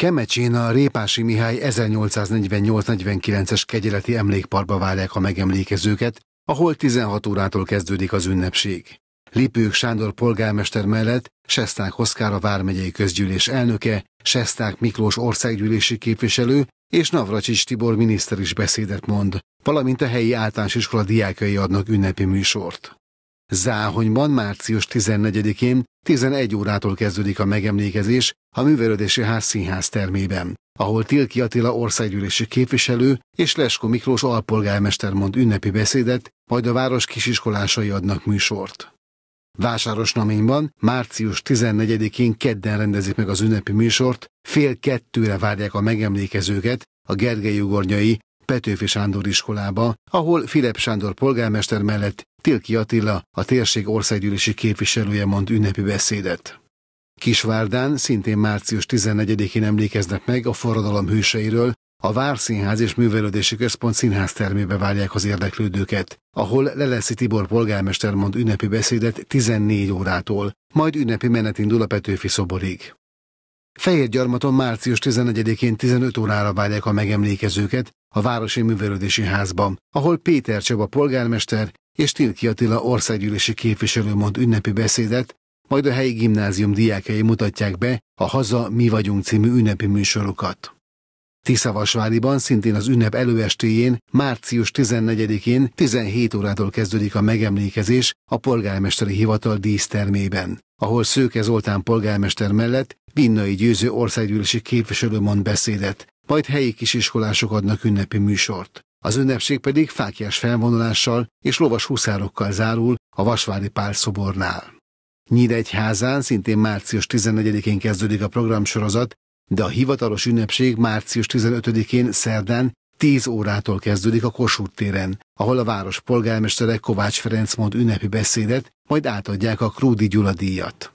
Kemecsén a Répási Mihály 1848-49-es kegyeleti emlékparkba várják a megemlékezőket, ahol 16 órától kezdődik az ünnepség. Lipők Sándor polgármester mellett Sesták Hoszkár a Vármegyei Közgyűlés elnöke, Sesták Miklós országgyűlési képviselő és Navracsics Tibor miniszter is beszédet mond, valamint a helyi általános iskola diákjai adnak ünnepi műsort. Záhonyban március 14-én 11 órától kezdődik a megemlékezés a Művelődési Ház színház termében, ahol Tilki Attila országgyűlési képviselő és Lesko Miklós alpolgármester mond ünnepi beszédet, majd a város kisiskolásai adnak műsort. Vásáros Naményban március 14-én kedden rendezik meg az ünnepi műsort, fél kettőre várják a megemlékezőket a Gergely Ugornyai Petőfi Sándor iskolába, ahol Filip Sándor polgármester mellett Tilki Attila, a térség országgyűlési képviselője mond ünnepi beszédet. Kisvárdán szintén március 14-én emlékeznek meg a forradalom hőseiről, a Várszínház és Művelődési Központ színház termébe várják az érdeklődőket, ahol Leleszi Tibor polgármester mond ünnepi beszédet 14 órától, majd ünnepi menet indul a Petőfi szoborig. Fehér gyarmaton március 11-én 15 órára várják a megemlékezőket a Városi Művelődési Házban, ahol Péter Csaba polgármester és Tilki Attila országgyűlési képviselő mond ünnepi beszédet, majd a helyi gimnázium diákjai mutatják be a Haza Mi Vagyunk című ünnepi műsorokat. Tiszavasváriban szintén az ünnep előestéjén, március 14-én 17 órától kezdődik a megemlékezés a polgármesteri hivatal dísztermében ahol Szőke Zoltán polgármester mellett Vinnai Győző országgyűlési képviselő mond beszédet, majd helyi kisiskolások adnak ünnepi műsort. Az ünnepség pedig fákjás felvonulással és lovas huszárokkal zárul a Vasvári Pál szobornál. Nyíregyházán szintén március 14-én kezdődik a programsorozat, de a hivatalos ünnepség március 15-én szerdán 10 órától kezdődik a Kossuth téren, ahol a város polgármestere Kovács Ferenc mond ünnepi beszédet, majd átadják a Krúdi Gyula díjat.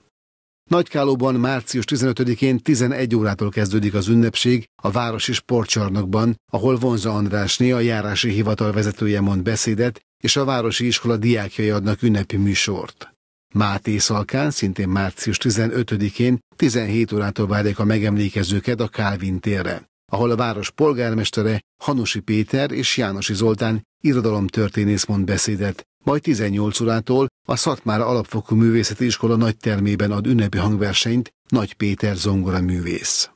Nagykálóban március 15-én 11 órától kezdődik az ünnepség a Városi Sportcsarnokban, ahol Vonza Andrásné a járási hivatal vezetője mond beszédet, és a Városi Iskola diákjai adnak ünnepi műsort. Máté Szalkán szintén március 15-én 17 órától várják a megemlékezőket a Kálvin térre ahol a város polgármestere Hanusi Péter és Jánosi Zoltán irodalomtörténész mond beszédet, majd 18 órától a Szatmár Alapfokú Művészeti Iskola nagytermében ad ünnepi hangversenyt Nagy Péter zongora művész.